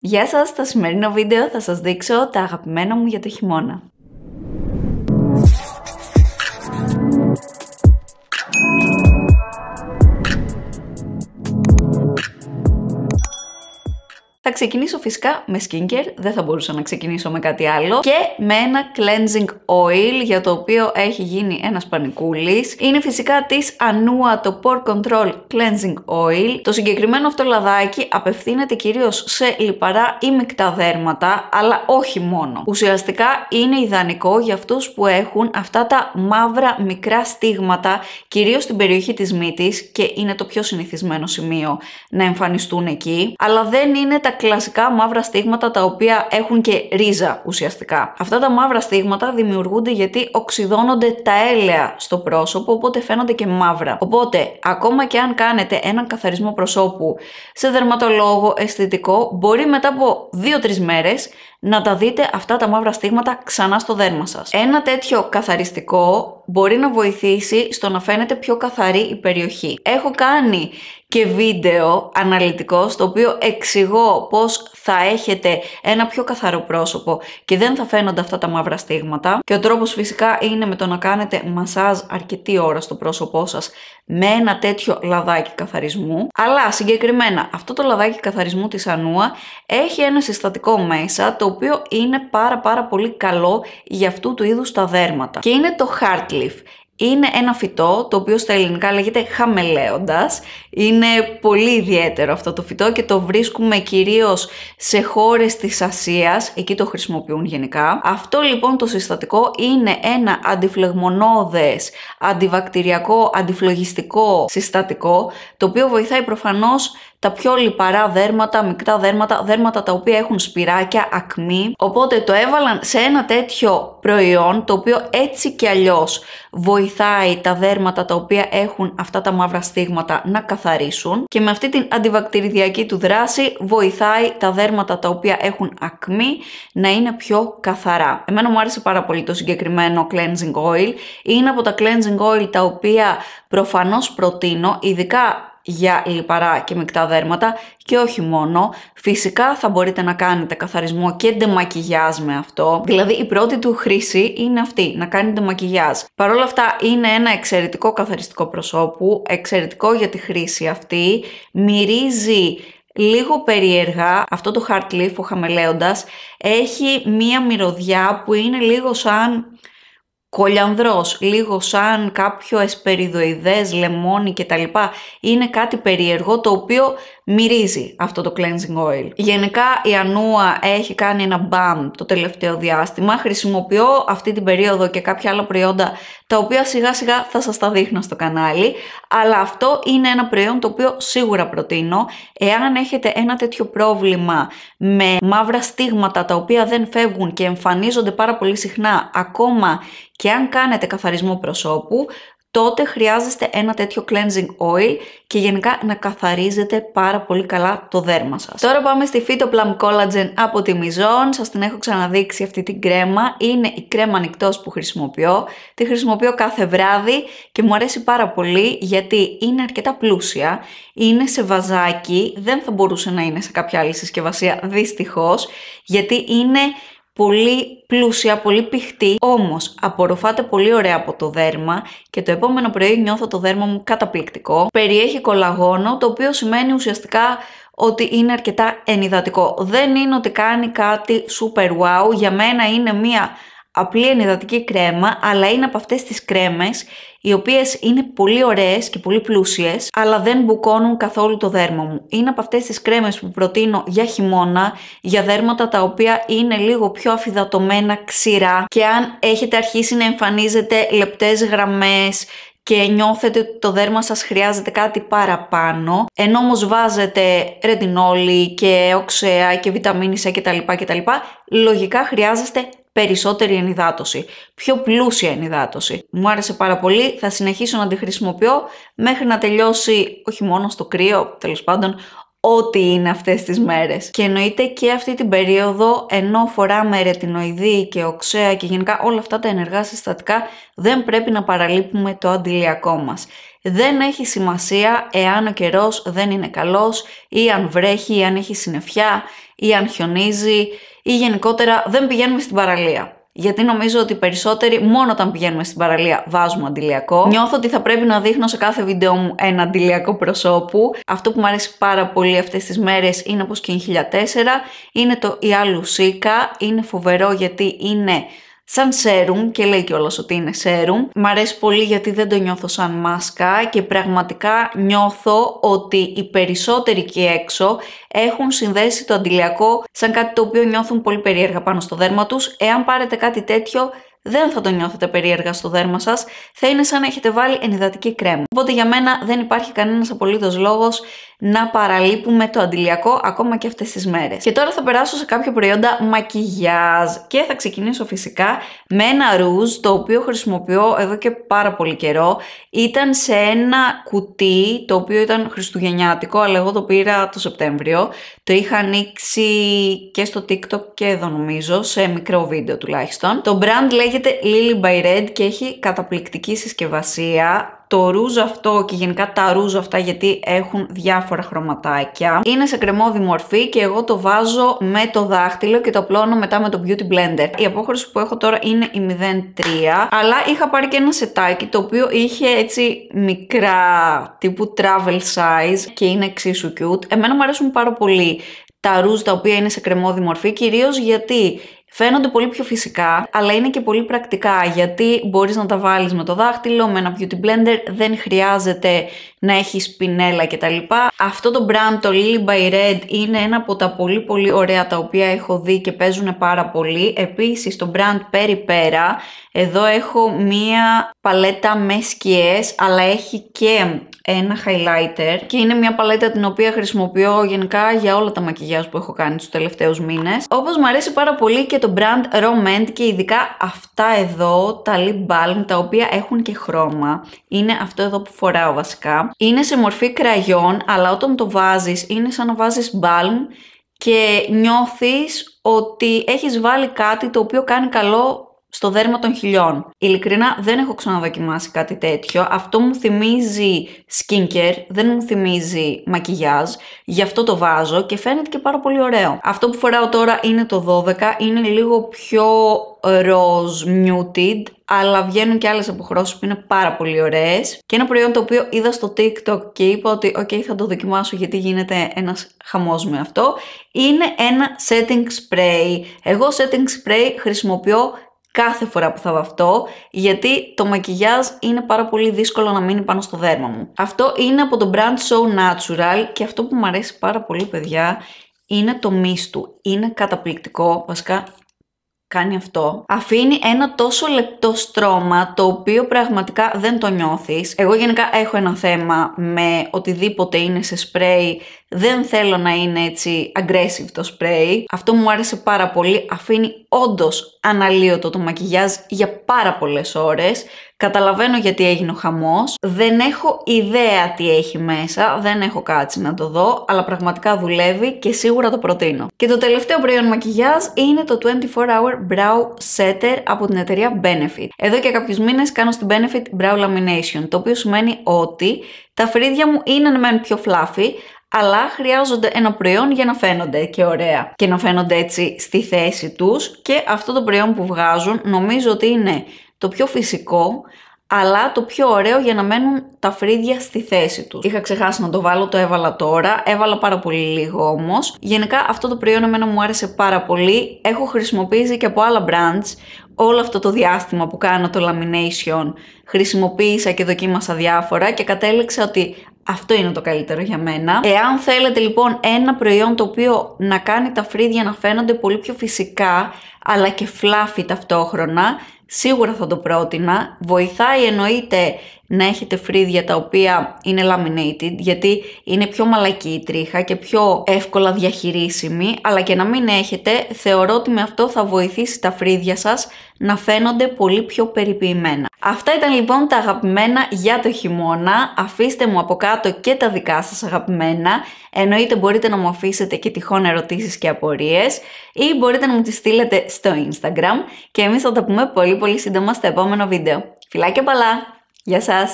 Γεια σας, στο σημερινό βίντεο θα σας δείξω τα αγαπημένα μου για το χειμώνα. Θα ξεκινήσω φυσικά με skincare, δεν θα μπορούσα να ξεκινήσω με κάτι άλλο και με ένα cleansing oil για το οποίο έχει γίνει ένας πανικούλης. Είναι φυσικά της Anua το Pore Control Cleansing Oil. Το συγκεκριμένο αυτό λαδάκι απευθύνεται κυρίως σε λιπαρά ή μεικτά δέρματα, αλλά όχι μόνο. Ουσιαστικά είναι ιδανικό για αυτούς που έχουν αυτά τα μαύρα μικρά στίγματα, κυρίως στην περιοχή της μύτης και είναι το πιο συνηθισμένο σημείο να εμφανιστούν εκεί, αλλά δεν είναι τα κλασικά μαύρα στίγματα τα οποία έχουν και ρίζα ουσιαστικά. Αυτά τα μαύρα στίγματα δημιουργούνται γιατί οξυδώνονται τα έλαια στο πρόσωπο, οπότε φαίνονται και μαύρα. Οπότε, ακόμα και αν κάνετε έναν καθαρισμό προσώπου σε δερματολόγο, αισθητικό, μπορεί μετά από 2-3 μέρες να τα δείτε αυτά τα μαύρα στίγματα ξανά στο δέρμα σας. Ένα τέτοιο καθαριστικό μπορεί να βοηθήσει στο να φαίνεται πιο καθαρή η περιοχή. Έχω κάνει και βίντεο αναλυτικό στο οποίο εξηγώ πώς θα έχετε ένα πιο καθαρό πρόσωπο και δεν θα φαίνονται αυτά τα μαύρα στίγματα και ο τρόπος φυσικά είναι με το να κάνετε μασάζ αρκετή ώρα στο πρόσωπό σας με ένα τέτοιο λαδάκι καθαρισμού αλλά συγκεκριμένα αυτό το λαδάκι καθαρισμού της Ανούα έχει ένα συστατικό μέσα το οποίο είναι πάρα πάρα πολύ καλό για αυτού του είδους τα δέρματα και είναι το Heartleaf. Είναι ένα φυτό το οποίο στα ελληνικά λέγεται χαμελέοντας. Είναι πολύ ιδιαίτερο αυτό το φυτό και το βρίσκουμε κυρίως σε χώρες της Ασίας, εκεί το χρησιμοποιούν γενικά. Αυτό λοιπόν το συστατικό είναι ένα αντιφλεγμονώδες, αντιβακτηριακό, αντιφλογιστικό συστατικό, το οποίο βοηθάει προφανώς τα πιο λιπαρά δέρματα, μικρά δέρματα, δέρματα τα οποία έχουν σπυράκια, ακμή. Οπότε το έβαλαν σε ένα τέτοιο προϊόν το οποίο έτσι και αλλιώς βοηθάει τα δέρματα τα οποία έχουν αυτά τα μαύρα στίγματα να καθαρίσουν και με αυτή την αντιβακτηριδιακή του δράση βοηθάει τα δέρματα τα οποία έχουν ακμή να είναι πιο καθαρά. Εμένα μου άρεσε πάρα πολύ το συγκεκριμένο cleansing oil. Είναι από τα cleansing oil τα οποία προφανώς προτείνω, ειδικά για λιπαρά και μεικτά δέρματα και όχι μόνο. Φυσικά θα μπορείτε να κάνετε καθαρισμό και ντεμακιγιάζ με αυτό. Δηλαδή η πρώτη του χρήση είναι αυτή, να κάνετε μακιγιάζ. Παρ' όλα αυτά είναι ένα εξαιρετικό καθαριστικό προσώπου, εξαιρετικό για τη χρήση αυτή. Μυρίζει λίγο περίεργα, αυτό το hard leaf ο χαμελέοντας, έχει μία μυρωδιά που είναι λίγο σαν κολιανδρός, λίγο σαν κάποιο εσπεριδοειδές, λεμόνι κτλ. Είναι κάτι περίεργο το οποίο μυρίζει αυτό το cleansing oil. Γενικά η Ανούα έχει κάνει ένα μπαμ το τελευταίο διάστημα. Χρησιμοποιώ αυτή την περίοδο και κάποια άλλα προϊόντα τα οποία σιγά σιγά θα σας τα δείχνω στο κανάλι. Αλλά αυτό είναι ένα προϊόν το οποίο σίγουρα προτείνω. Εάν έχετε ένα τέτοιο πρόβλημα με μαύρα στίγματα τα οποία δεν φεύγουν και εμφανίζονται πάρα πολύ συχνά ακόμα και αν κάνετε καθαρισμό προσώπου, τότε χρειάζεστε ένα τέτοιο cleansing oil και γενικά να καθαρίζετε πάρα πολύ καλά το δέρμα σας. Τώρα πάμε στη Phytoplum Plum Collagen από τη Mizone, σας την έχω ξαναδείξει αυτή την κρέμα, είναι η κρέμα ανοιχτός που χρησιμοποιώ, τη χρησιμοποιώ κάθε βράδυ και μου αρέσει πάρα πολύ γιατί είναι αρκετά πλούσια, είναι σε βαζάκι, δεν θα μπορούσε να είναι σε κάποια άλλη συσκευασία δυστυχώς, γιατί είναι πολύ πλούσια, πολύ πηχτή, όμως απορροφάται πολύ ωραία από το δέρμα και το επόμενο πρωί νιώθω το δέρμα μου καταπληκτικό. Περιέχει κολαγόνο, το οποίο σημαίνει ουσιαστικά ότι είναι αρκετά ενυδατικό. Δεν είναι ότι κάνει κάτι super wow, για μένα είναι μία απλή ενυδατική κρέμα, αλλά είναι από αυτές τις κρέμες οι οποίες είναι πολύ ωραίες και πολύ πλούσιες, αλλά δεν μπουκώνουν καθόλου το δέρμα μου. Είναι από αυτές τις κρέμες που προτείνω για χειμώνα, για δέρματα τα οποία είναι λίγο πιο αφυδατωμένα, ξηρά και αν έχετε αρχίσει να εμφανίζετε λεπτές γραμμές, και νιώθετε ότι το δέρμα σας χρειάζεται κάτι παραπάνω, ενώ όμως βάζετε ρετινόλι και οξέα και βιταμίνη κτλ λογικά χρειάζεστε περισσότερη ενυδάτωση, πιο πλούσια ενυδάτωση. Μου άρεσε πάρα πολύ, θα συνεχίσω να τη χρησιμοποιώ μέχρι να τελειώσει όχι μόνο στο κρύο, τέλος πάντων, ό,τι είναι αυτές τις μέρες. Και εννοείται και αυτή την περίοδο, ενώ φοράμε ρετινοειδή και οξέα και γενικά όλα αυτά τα ενεργά συστατικά, δεν πρέπει να παραλείπουμε το αντιλιακό μας. Δεν έχει σημασία εάν ο καιρός δεν είναι καλός ή αν βρέχει ή αν έχει συννεφιά ή αν χιονίζει ή γενικότερα δεν πηγαίνουμε στην παραλία. Γιατί νομίζω ότι περισσότεροι, μόνο όταν πηγαίνουμε στην παραλία, βάζουμε αντιλιακό. Νιώθω ότι θα πρέπει να δείχνω σε κάθε βίντεο μου ένα αντιλιακό προσώπου. Αυτό που μου αρέσει πάρα πολύ αυτές τις μέρες είναι όπως και η 1004, είναι το Ιαλουσίκα. Είναι φοβερό γιατί είναι σαν σέρουμ και λέει κιόλας ότι είναι σέρουμ. Μ' αρέσει πολύ γιατί δεν το νιώθω σαν μάσκα και πραγματικά νιώθω ότι οι περισσότεροι εκεί έξω έχουν συνδέσει το αντιλιακό σαν κάτι το οποίο νιώθουν πολύ περίεργα πάνω στο δέρμα τους. Εάν πάρετε κάτι τέτοιο δεν θα το νιώθετε περίεργα στο δέρμα σας, θα είναι σαν να έχετε βάλει ενυδατική κρέμα. Οπότε για μένα δεν υπάρχει κανένας απολύτως λόγος να παραλείπουμε το αντιλιακό ακόμα και αυτές τις μέρες. Και τώρα θα περάσω σε κάποια προϊόντα μακιγιάζ και θα ξεκινήσω φυσικά με ένα ρούζ το οποίο χρησιμοποιώ εδώ και πάρα πολύ καιρό. Ήταν σε ένα κουτί το οποίο ήταν χριστουγεννιάτικο αλλά εγώ το πήρα το Σεπτέμβριο. Το είχα ανοίξει και στο TikTok και εδώ νομίζω σε μικρό βίντεο τουλάχιστον. Το brand λέει λέγεται Lily by Red και έχει καταπληκτική συσκευασία. Το ρούζ αυτό και γενικά τα ρούζ αυτά γιατί έχουν διάφορα χρωματάκια. Είναι σε κρεμόδι μορφή και εγώ το βάζω με το δάχτυλο και το απλώνω μετά με το Beauty Blender. Η απόχρωση που έχω τώρα είναι η 03, αλλά είχα πάρει και ένα σετάκι το οποίο είχε έτσι μικρά τύπου travel size και είναι εξίσου cute. Εμένα μου αρέσουν πάρα πολύ τα ρούζ τα οποία είναι σε κρεμόδι μορφή, κυρίως γιατί Φαίνονται πολύ πιο φυσικά, αλλά είναι και πολύ πρακτικά γιατί μπορείς να τα βάλεις με το δάχτυλο, με ένα beauty blender, δεν χρειάζεται να έχεις πινέλα κτλ. Αυτό το brand, το Lily by Red, είναι ένα από τα πολύ πολύ ωραία τα οποία έχω δει και παίζουν πάρα πολύ. Επίσης το brand Peripera εδώ έχω μία παλέτα με σκιές, αλλά έχει και ένα highlighter και είναι μια παλέτα την οποία χρησιμοποιώ γενικά για όλα τα μακιγιάζ που έχω κάνει τους τελευταίους μήνες. Όπως μου αρέσει πάρα πολύ και το brand Romand και ειδικά αυτά εδώ, τα lip balm, τα οποία έχουν και χρώμα. Είναι αυτό εδώ που φοράω βασικά. Είναι σε μορφή κραγιόν, αλλά όταν το βάζεις είναι σαν να βάζεις balm και νιώθεις ότι έχεις βάλει κάτι το οποίο κάνει καλό στο δέρμα των χιλιών. Ειλικρινά δεν έχω ξαναδοκιμάσει κάτι τέτοιο. Αυτό μου θυμίζει skincare, δεν μου θυμίζει μακιγιάζ. Γι' αυτό το βάζω και φαίνεται και πάρα πολύ ωραίο. Αυτό που φοράω τώρα είναι το 12, είναι λίγο πιο rose ε, muted, αλλά βγαίνουν και άλλες αποχρώσεις που είναι πάρα πολύ ωραίες. Και ένα προϊόν το οποίο είδα στο TikTok και είπα ότι «ΟΚ, okay, θα το δοκιμάσω γιατί γίνεται ένας χαμός με αυτό», είναι ένα setting spray. Εγώ setting spray χρησιμοποιώ κάθε φορά που θα βαφτώ, γιατί το μακιγιάζ είναι πάρα πολύ δύσκολο να μείνει πάνω στο δέρμα μου. Αυτό είναι από το brand Show Natural και αυτό που μου αρέσει πάρα πολύ παιδιά είναι το μίστου. Είναι καταπληκτικό, βασικά κάνει αυτό, αφήνει ένα τόσο λεπτό στρώμα το οποίο πραγματικά δεν το νιώθεις. Εγώ γενικά έχω ένα θέμα με οτιδήποτε είναι σε σπρέι, δεν θέλω να είναι έτσι aggressive το σπρέι. Αυτό μου άρεσε πάρα πολύ, αφήνει όντως αναλύωτο το μακιγιάζ για πάρα πολλές ώρες. Καταλαβαίνω γιατί έγινε ο χαμός, δεν έχω ιδέα τι έχει μέσα, δεν έχω κάτσει να το δω, αλλά πραγματικά δουλεύει και σίγουρα το προτείνω. Και το τελευταίο προϊόν μακιγιάζ είναι το 24 Hour Brow Setter από την εταιρεία Benefit. Εδώ και κάποιους μήνες κάνω στην Benefit Brow Lamination, το οποίο σημαίνει ότι τα φρύδια μου είναι να πιο fluffy, αλλά χρειάζονται ένα προϊόν για να φαίνονται και ωραία και να φαίνονται έτσι στη θέση τους και αυτό το προϊόν που βγάζουν νομίζω ότι είναι το πιο φυσικό αλλά το πιο ωραίο για να μένουν τα φρύδια στη θέση τους. Είχα ξεχάσει να το βάλω, το έβαλα τώρα, έβαλα πάρα πολύ λίγο όμως. Γενικά αυτό το προϊόν εμένα μου άρεσε πάρα πολύ, έχω χρησιμοποιήσει και από άλλα brands, όλο αυτό το διάστημα που κάνω το lamination χρησιμοποίησα και δοκίμασα διάφορα και κατέληξα ότι αυτό είναι το καλύτερο για μένα. Εάν θέλετε λοιπόν ένα προϊόν το οποίο να κάνει τα φρύδια να φαίνονται πολύ πιο φυσικά αλλά και φλάφι ταυτόχρονα, σίγουρα θα το πρότεινα. Βοηθάει εννοείται να έχετε φρύδια τα οποία είναι laminated γιατί είναι πιο μαλακή η τρίχα και πιο εύκολα διαχειρίσιμη αλλά και να μην έχετε θεωρώ ότι με αυτό θα βοηθήσει τα φρύδια σας να φαίνονται πολύ πιο περιποιημένα. Αυτά ήταν λοιπόν τα αγαπημένα για το χειμώνα. Αφήστε μου από κάτω και τα δικά σας αγαπημένα. Εννοείται μπορείτε να μου αφήσετε και τυχόν ερωτήσεις και απορίες ή μπορείτε να μου τις στείλετε στο Instagram και εμείς θα τα πούμε πολύ πολύ σύντομα στο επόμενο βίντεο. Φιλάκια πολλά! Γεια σας!